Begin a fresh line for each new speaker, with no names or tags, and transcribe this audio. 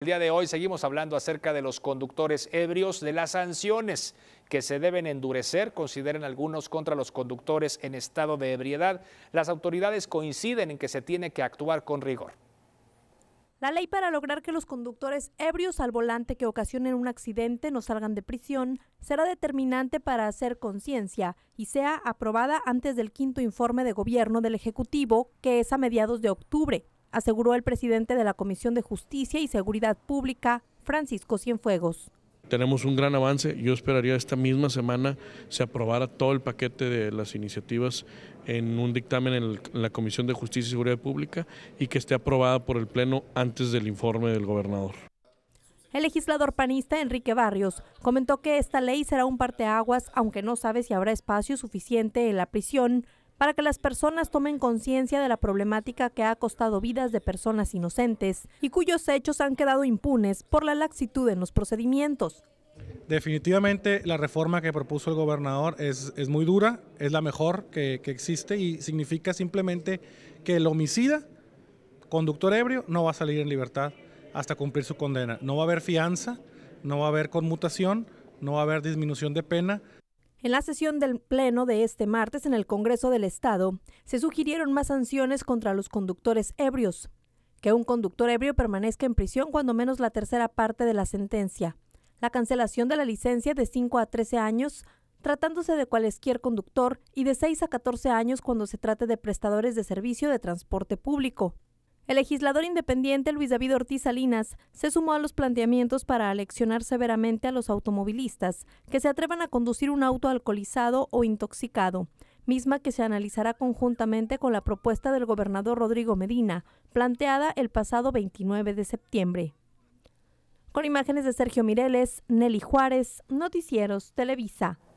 El día de hoy seguimos hablando acerca de los conductores ebrios, de las sanciones que se deben endurecer, consideran algunos, contra los conductores en estado de ebriedad. Las autoridades coinciden en que se tiene que actuar con rigor.
La ley para lograr que los conductores ebrios al volante que ocasionen un accidente no salgan de prisión será determinante para hacer conciencia y sea aprobada antes del quinto informe de gobierno del Ejecutivo, que es a mediados de octubre aseguró el presidente de la Comisión de Justicia y Seguridad Pública, Francisco Cienfuegos.
Tenemos un gran avance, yo esperaría esta misma semana se aprobara todo el paquete de las iniciativas en un dictamen en, la Comisión de Justicia y Seguridad Pública y que esté aprobada por el Pleno antes del informe del gobernador.
El legislador panista Enrique Barrios comentó que esta ley será un parteaguas, aunque no sabe si habrá espacio suficiente en la prisión para que las personas tomen conciencia de la problemática que ha costado vidas de personas inocentes y cuyos hechos han quedado impunes por la laxitud en los procedimientos.
Definitivamente la reforma que propuso el gobernador es, muy dura, es la mejor que, que existe y significa simplemente que el homicida, conductor ebrio, no va a salir en libertad hasta cumplir su condena. No va a haber fianza, no va a haber conmutación, no va a haber disminución de pena,
en la sesión del Pleno de este martes en el Congreso del Estado, se sugirieron más sanciones contra los conductores ebrios. Que un conductor ebrio permanezca en prisión cuando menos la tercera parte de la sentencia. La cancelación de la licencia de 5 a 13 años, tratándose de cualquier conductor, y de 6 a 14 años cuando se trate de prestadores de servicio de transporte público. El legislador independiente Luis David Ortiz Salinas se sumó a los planteamientos para aleccionar severamente a los automovilistas que se atrevan a conducir un auto alcoholizado o intoxicado, misma que se analizará conjuntamente con la propuesta del gobernador Rodrigo Medina, planteada el pasado 29 de septiembre. Con imágenes de Sergio Mireles, Nelly Juárez, Noticieros, Televisa.